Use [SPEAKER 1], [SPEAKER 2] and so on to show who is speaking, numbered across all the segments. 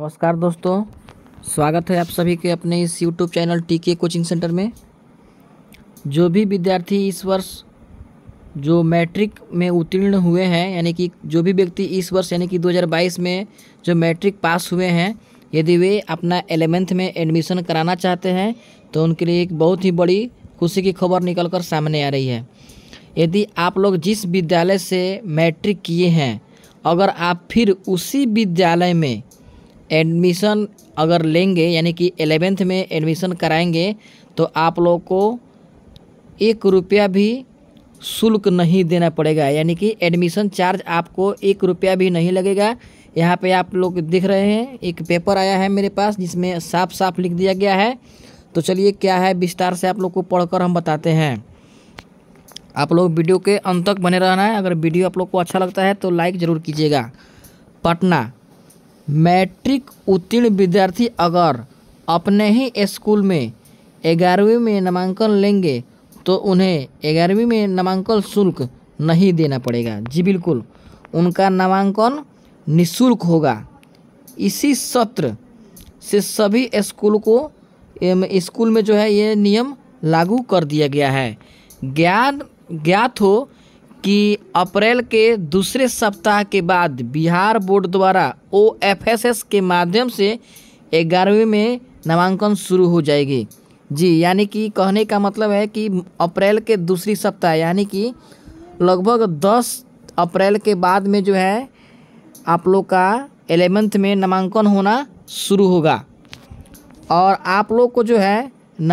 [SPEAKER 1] नमस्कार दोस्तों स्वागत है आप सभी के अपने इस यूट्यूब चैनल टी के कोचिंग सेंटर में जो भी विद्यार्थी इस वर्ष जो मैट्रिक में उत्तीर्ण हुए हैं यानी कि जो भी व्यक्ति इस वर्ष यानी कि 2022 में जो मैट्रिक पास हुए हैं यदि वे अपना एलेवेंथ में एडमिशन कराना चाहते हैं तो उनके लिए एक बहुत ही बड़ी खुशी की खबर निकल कर सामने आ रही है यदि आप लोग जिस विद्यालय से मैट्रिक किए हैं अगर आप फिर उसी विद्यालय में एडमिशन अगर लेंगे यानी कि एलेवेंथ में एडमिशन कराएंगे तो आप लोग को एक रुपया भी शुल्क नहीं देना पड़ेगा यानी कि एडमिशन चार्ज आपको एक रुपया भी नहीं लगेगा यहाँ पे आप लोग देख रहे हैं एक पेपर आया है मेरे पास जिसमें साफ साफ लिख दिया गया है तो चलिए क्या है विस्तार से आप लोग को पढ़कर हम बताते हैं आप लोग वीडियो के अंत तक बने रहना है अगर वीडियो आप लोग को अच्छा लगता है तो लाइक ज़रूर कीजिएगा पटना मैट्रिक उत्तीर्ण विद्यार्थी अगर अपने ही स्कूल में ग्यारहवीं में नामांकन लेंगे तो उन्हें ग्यारहवीं में नामांकन शुल्क नहीं देना पड़ेगा जी बिल्कुल उनका नामांकन निशुल्क होगा इसी सत्र से सभी स्कूल को स्कूल में जो है ये नियम लागू कर दिया गया है ज्ञान ज्ञात हो कि अप्रैल के दूसरे सप्ताह के बाद बिहार बोर्ड द्वारा ओ के माध्यम से ग्यारहवीं में नामांकन शुरू हो जाएगी जी यानी कि कहने का मतलब है कि अप्रैल के दूसरी सप्ताह यानी कि लगभग 10 अप्रैल के बाद में जो है आप लोग का एलेवेंथ में नामांकन होना शुरू होगा और आप लोग को जो है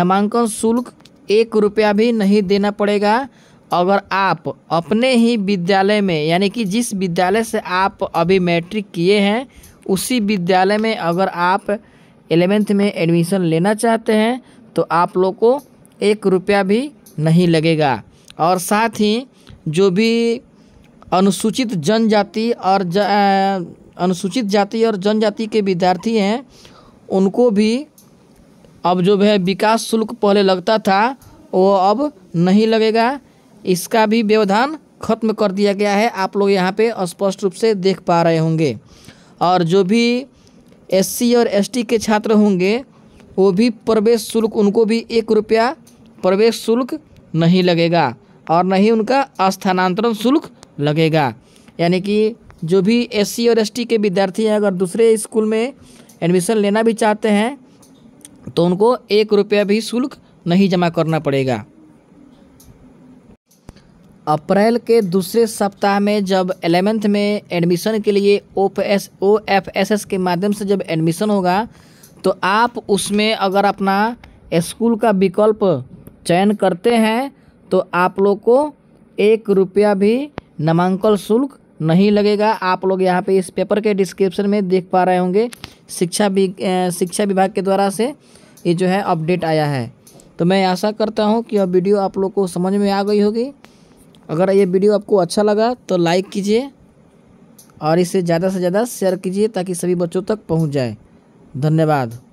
[SPEAKER 1] नामांकन शुल्क एक रुपया भी नहीं देना पड़ेगा अगर आप अपने ही विद्यालय में यानी कि जिस विद्यालय से आप अभी मैट्रिक किए हैं उसी विद्यालय में अगर आप एलेवेंथ में एडमिशन लेना चाहते हैं तो आप लोग को एक रुपया भी नहीं लगेगा और साथ ही जो भी अनुसूचित जनजाति और ज, अनुसूचित जाति और जनजाति के विद्यार्थी हैं उनको भी अब जो है विकास शुल्क पहले लगता था वो अब नहीं लगेगा इसका भी व्यवधान खत्म कर दिया गया है आप लोग यहाँ पे स्पष्ट रूप से देख पा रहे होंगे और जो भी एससी और एसटी के छात्र होंगे वो भी प्रवेश शुल्क उनको भी एक रुपया प्रवेश शुल्क नहीं लगेगा और न ही उनका स्थानांतरण शुल्क लगेगा यानी कि जो भी एससी और एसटी के विद्यार्थी हैं अगर दूसरे स्कूल में एडमिशन लेना भी चाहते हैं तो उनको एक रुपया भी शुल्क नहीं जमा करना पड़ेगा अप्रैल के दूसरे सप्ताह में जब एलेवेंथ में एडमिशन के लिए ओ पस ओ एफ एस एस के माध्यम से जब एडमिशन होगा तो आप उसमें अगर अपना स्कूल का विकल्प चयन करते हैं तो आप लोग को एक रुपया भी नामांकन शुल्क नहीं लगेगा आप लोग यहाँ पे इस पेपर के डिस्क्रिप्शन में देख पा रहे होंगे शिक्षा शिक्षा विभाग के द्वारा से ये जो है अपडेट आया है तो मैं आशा करता हूँ कि अब वीडियो आप लोग को समझ में आ गई होगी अगर ये वीडियो आपको अच्छा लगा तो लाइक कीजिए और इसे ज़्यादा से ज़्यादा शेयर कीजिए ताकि सभी बच्चों तक पहुँच जाए धन्यवाद